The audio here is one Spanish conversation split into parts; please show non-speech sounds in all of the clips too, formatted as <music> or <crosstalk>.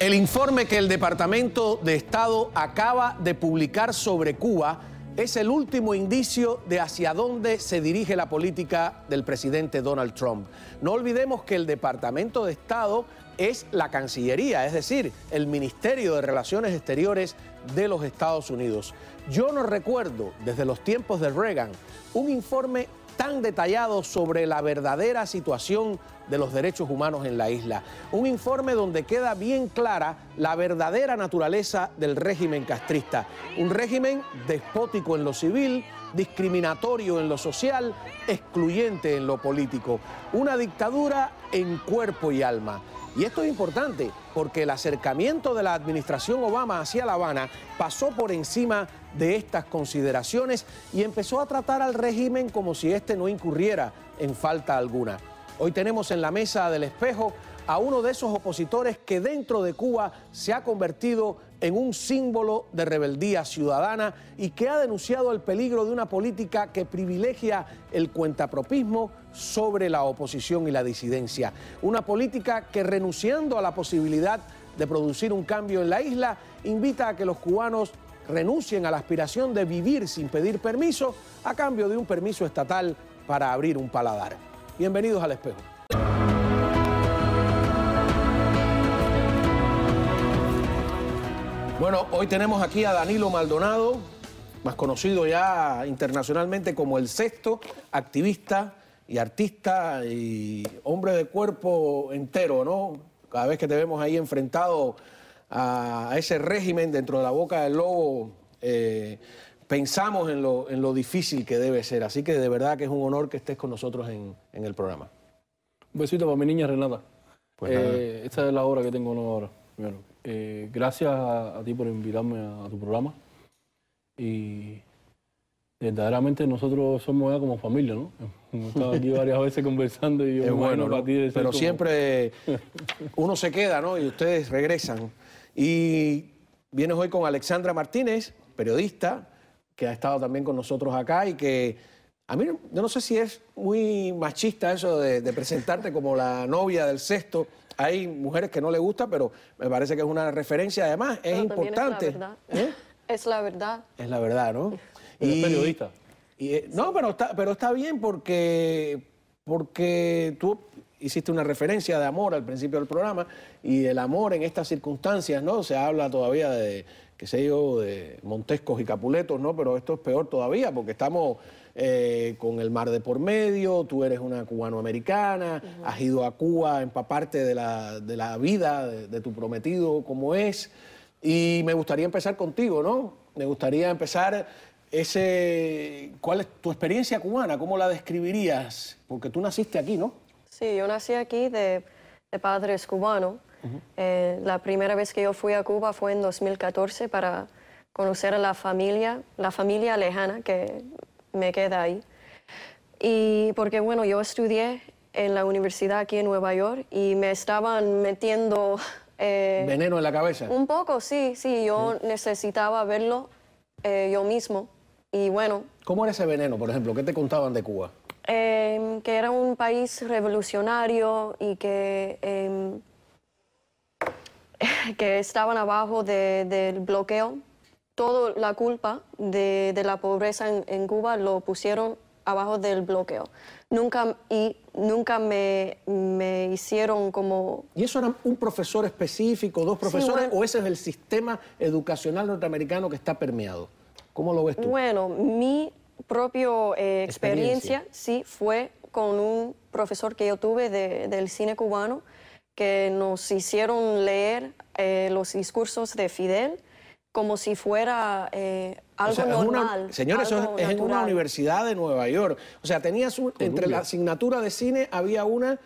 El informe que el Departamento de Estado acaba de publicar sobre Cuba es el último indicio de hacia dónde se dirige la política del presidente Donald Trump. No olvidemos que el Departamento de Estado es la Cancillería, es decir, el Ministerio de Relaciones Exteriores de los Estados Unidos. Yo no recuerdo, desde los tiempos de Reagan, un informe tan detallado sobre la verdadera situación de los derechos humanos en la isla. Un informe donde queda bien clara la verdadera naturaleza del régimen castrista. Un régimen despótico en lo civil, discriminatorio en lo social, excluyente en lo político. Una dictadura en cuerpo y alma. Y esto es importante porque el acercamiento de la administración Obama hacia La Habana pasó por encima de estas consideraciones y empezó a tratar al régimen como si este no incurriera en falta alguna. Hoy tenemos en la mesa del espejo a uno de esos opositores que dentro de Cuba se ha convertido en un símbolo de rebeldía ciudadana y que ha denunciado el peligro de una política que privilegia el cuentapropismo sobre la oposición y la disidencia. Una política que renunciando a la posibilidad de producir un cambio en la isla, invita a que los cubanos renuncien a la aspiración de vivir sin pedir permiso a cambio de un permiso estatal para abrir un paladar. Bienvenidos al espejo. Bueno, hoy tenemos aquí a Danilo Maldonado, más conocido ya internacionalmente como el sexto activista y artista y hombre de cuerpo entero, ¿no? Cada vez que te vemos ahí enfrentado a, ese régimen dentro de la boca del lobo, eh, pensamos en lo, difícil que debe ser. Así que de verdad que es un honor que estés con nosotros en, el programa. Un besito para mi niña Renata. Pues eh, esta es la hora que tengo ahora. Eh, gracias a, ti por invitarme a tu programa. Y verdaderamente nosotros somos como familia, ¿no? Hemos estado aquí <laughs> varias veces conversando y yo bueno, Pero siempre <laughs> uno se queda, ¿no? Y ustedes regresan. Y vienes hoy con Alexandra Martínez, periodista, que ha estado también con nosotros acá y que a mí yo no sé si es muy machista eso de, presentarte como la novia del sexto. Hay mujeres que no le gusta, pero me parece que es una referencia. Además, es importante. Es verdad. ¿eh? <laughs> es la verdad. Es la verdad, ¿no? periodista. Eh, no, pero está, pero está bien porque, porque tú hiciste una referencia de amor al principio del programa y el amor en estas circunstancias, ¿no? Se habla todavía de, qué sé yo, de Montescos y Capuletos, ¿no? Pero esto es peor todavía porque estamos eh, con el mar de por medio, tú eres una cubanoamericana, americana has ido a Cuba en parte de la, de la vida de, de tu prometido como es. Y me gustaría empezar contigo, ¿no? Me gustaría empezar ese, ¿Cuál es tu experiencia cubana? ¿Cómo la describirías? Porque tú naciste aquí, ¿no? Sí, yo nací aquí de, de padres cubanos. Eh, la primera vez que yo fui a Cuba fue en 2014 para conocer a la familia, la familia lejana que me queda ahí. Y porque, bueno, yo estudié en la universidad aquí en Nueva York y me estaban metiendo... <laughs> Eh, ¿Veneno en la cabeza? Un poco, sí, sí. Yo necesitaba verlo eh, yo mismo. Y bueno. ¿Cómo era ese veneno, por ejemplo? ¿Qué te contaban de Cuba? Em, que era un país revolucionario y que, em, <laughs> que estaban abajo del bloqueo. Toda la culpa de, la pobreza en, Cuba lo pusieron abajo del bloqueo. Nunca, y nunca me, hicieron como... ¿Y eso era un profesor específico, dos profesores, o ese es el sistema educacional norteamericano que está permeado? ¿Cómo lo ves tú? Bueno, mi propia eh, experiencia. sí fue con un profesor que yo tuve del cine cubano que nos hicieron leer eh, los discursos de Fidel como si fuera eh, algo normal. señora, eso es, en una universidad de Nueva York. O sea, tenías entre la asignatura de cine había una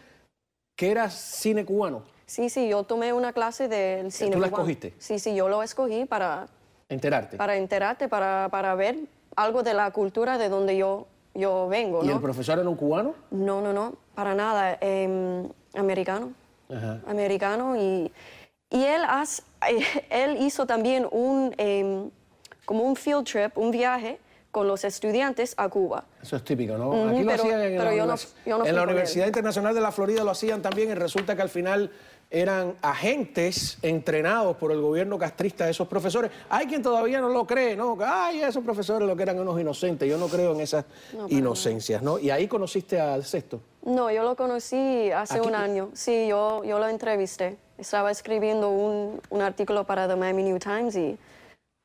que era cine cubano. Sí, sí, yo tomé una clase del cine ¿Tú la escogiste? Sí, sí, yo lo escogí para Enterarte. Para enterarte, para, para ver algo de la cultura de donde yo, yo vengo. ¿Y el profesor era un cubano? No, no, no, para nada. Em, americano. Americano y, y él, <laughs> él hizo también un, em, como un field trip, un viaje con los estudiantes a Cuba. Eso es típico, ¿no? Aquí lo hacían en, la, no en la Universidad Internacional de la Florida, lo hacían también y resulta que al final eran agentes entrenados por el gobierno castrista de esos profesores. Hay quien todavía no lo cree, ¿no? Ay, esos profesores lo que eran unos inocentes. Yo no creo en esas inocencias, ¿no? Y ahí conociste al sexto. No, yo lo conocí hace un año. Sí, yo, lo entrevisté. Estaba escribiendo un, un artículo para The Miami New Times y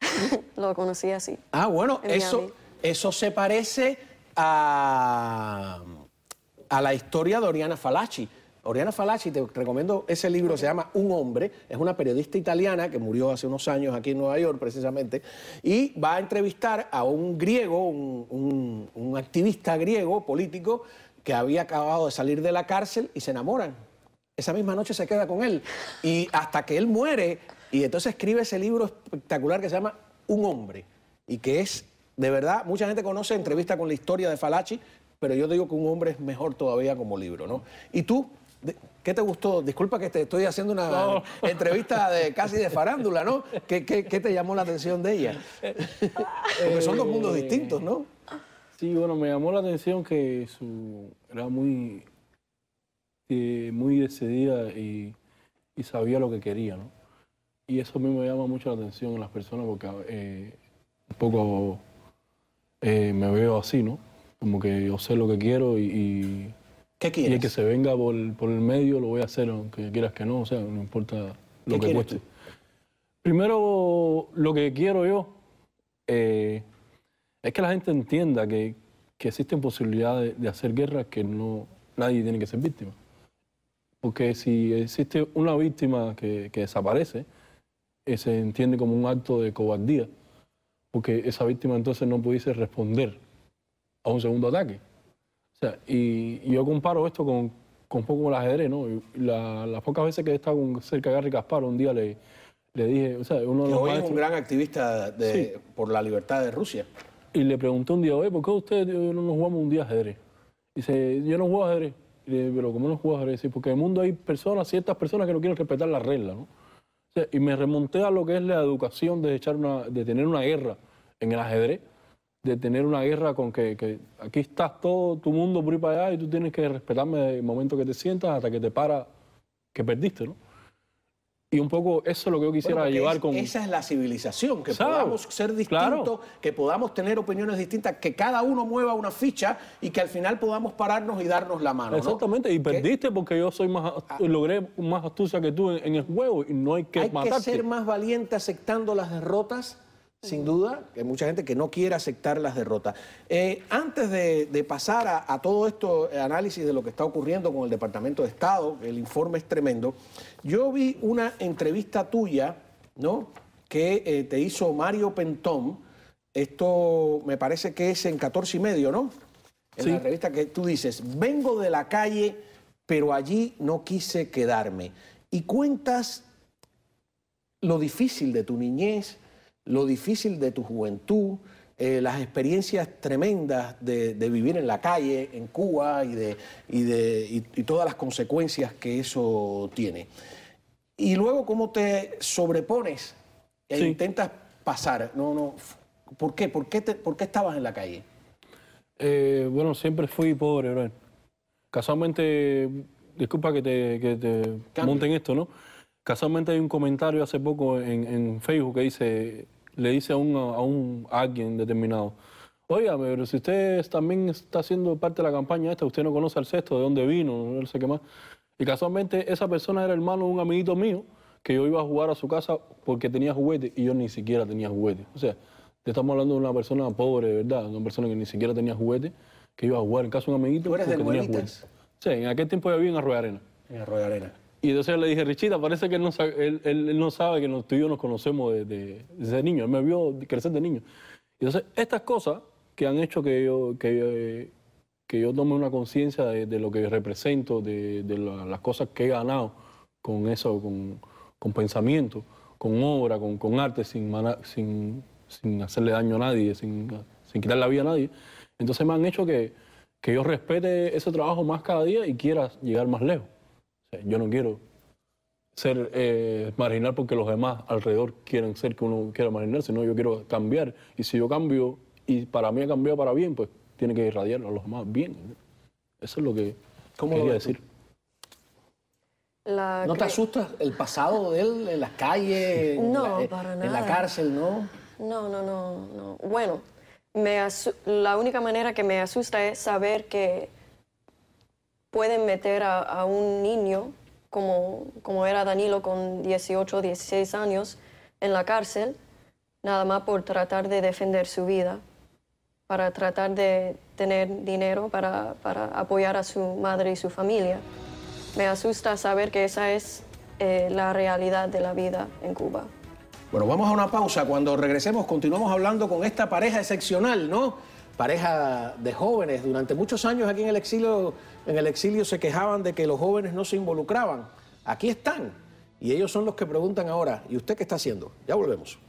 <laughs> lo conocí así. Ah, bueno, eso, eso se parece a, a la historia de Oriana Falachi Oriana Falaci, te recomiendo ese libro, se llama Un hombre, es una periodista italiana que murió hace unos años aquí en Nueva York precisamente, y va a entrevistar a un griego, un, activista griego político que había acabado de salir de la cárcel y se enamoran. Esa misma noche se queda con él y hasta que él muere y entonces escribe ese libro espectacular que se llama Un hombre y que es de verdad, mucha gente conoce entrevista con la historia de Falaci, pero yo digo que un hombre es mejor todavía como libro, ¿no? Y tú, ¿Qué te gustó? Disculpa que te estoy haciendo una <laughs> entrevista de casi de farándula, ¿no? ¿Qué, te llamó la atención de ella? <laughs> Porque son dos mundos eh, distintos, ¿no? Sí, bueno, me llamó la atención que su era muy, eh, muy decidida y, sabía lo que quería, ¿no? Y eso a mí me llama mucho la atención en las personas porque eh, un poco me veo así, ¿no? Como que yo sé lo que quiero y y que se venga por, el medio lo voy a hacer, aunque quieras que no, o sea, no importa lo que cueste. Primero, lo que quiero yo eh, es que la gente entienda que, que existen posibilidades de, hacer guerras que no nadie tiene que ser víctima. Porque si existe una víctima que, desaparece, eh, se entiende como un acto de cobardía, porque esa víctima entonces no pudiese responder a un segundo ataque y, yo comparo esto con, con un poco el ajedrez, ¿no? las pocas veces que he estado cerca de Gary Gaspar, un día le, le dije, o sea, uno de los hoy es un gran activista de, por la libertad de Rusia. Y le pregunté un día, oye, ¿por qué ustedes no nos jugamos un día ajedrez? y Dice, yo no juego ajedrez. Dije, pero ¿cómo no juego ajedrez? porque en el mundo hay personas, ciertas personas que no quieren respetar las reglas, ¿no? y me remonté a lo que es la educación de, echar una, de tener una guerra en el ajedrez de tener una guerra con que, que, aquí estás todo tu mundo por ahí para allá y tú tienes que respetarme el momento que te sientas hasta que te para que perdiste, ¿no? Y un poco eso es lo que yo quisiera llevar con... Esa es la civilización, que podamos ser distintos, que podamos tener opiniones distintas, que cada uno mueva una ficha y que al final podamos pararnos y darnos la mano. Exactamente, y perdiste porque yo soy más ah. logré más astucia que tú en, el juego y no hay que matarte. Hay que ser más valiente aceptando las derrotas sin duda, hay mucha gente que no quiere aceptar las derrotas. Eh, antes de, pasar a, todo esto, eh, análisis de lo que está ocurriendo con el Departamento de Estado, el informe es tremendo, yo vi una entrevista tuya, ¿no?, que eh, te hizo Mario Pentón, esto me parece que es en 14 y medio, ¿no? En la entrevista que tú dices, vengo de la calle, pero allí no quise quedarme. Y cuentas lo difícil de tu niñez, lo difícil de tu juventud, eh, las experiencias tremendas de, vivir en la calle, en Cuba, y, de, de, todas las consecuencias que eso tiene. Y luego cómo te sobrepones e intentas pasar. No, no. ¿Por qué? ¿Por qué, te, por qué estabas en la calle? Eh, bueno, siempre fui pobre, bro. Casualmente, disculpa que te, que te monten esto, ¿no? Casualmente hay un comentario hace poco en, en Facebook que dice, le dice a, un, a, alguien determinado, oiga, pero si usted también está haciendo parte de la campaña esta, usted no conoce al sexto, de dónde vino, no sé qué más. Y casualmente esa persona era hermano de un amiguito mío que yo iba a jugar a su casa porque tenía juguete y yo ni siquiera tenía juguete. O sea, te estamos hablando de una persona pobre, ¿verdad? una persona que ni siquiera tenía juguete, que iba a jugar en casa de un amiguito. porque tenía juguete. Sí, en aquel tiempo yo vivía en Arroyo Arena. En Arroyo Arena. Y entonces yo le dije, Richita, parece que él no, sabe, él, no sabe que tú y yo nos conocemos desde, niño. Él me vio crecer de niño. entonces, estas cosas que han hecho que yo, que, yo tome una conciencia de, lo que represento, de, las cosas que he ganado con eso, con, pensamiento, con obra, con, arte, sin, sin, hacerle daño a nadie, sin, quitarle la vida a nadie. Entonces me han hecho que, que yo respete ese trabajo más cada día y quiera llegar más lejos. Yo no quiero ser eh, marginal porque los demás alrededor quieren ser que uno quiera marginarse sino yo quiero cambiar. Y si yo cambio y para mí ha cambiado para bien, pues tiene que irradiar a los demás bien. Eso es lo que quería decir. ¿No te asustas el pasado de él en las calles, no, en, la, eh, para en la cárcel, no? No, no, no, no. Bueno, me la única manera que me asusta es saber que pueden meter a, un niño, como, como era Danilo con 18 16 años, en la cárcel, nada más por tratar de defender su vida, para tratar de tener dinero para, para apoyar a su madre y su familia. Me asusta saber que esa es eh, la realidad de la vida en Cuba. Bueno, vamos a una pausa. Cuando regresemos continuamos hablando con esta pareja excepcional, ¿no? pareja de jóvenes. Durante muchos años aquí en el exilio, en el exilio se quejaban de que los jóvenes no se involucraban. Aquí están. Y ellos son los que preguntan ahora, ¿y usted qué está haciendo? Ya volvemos.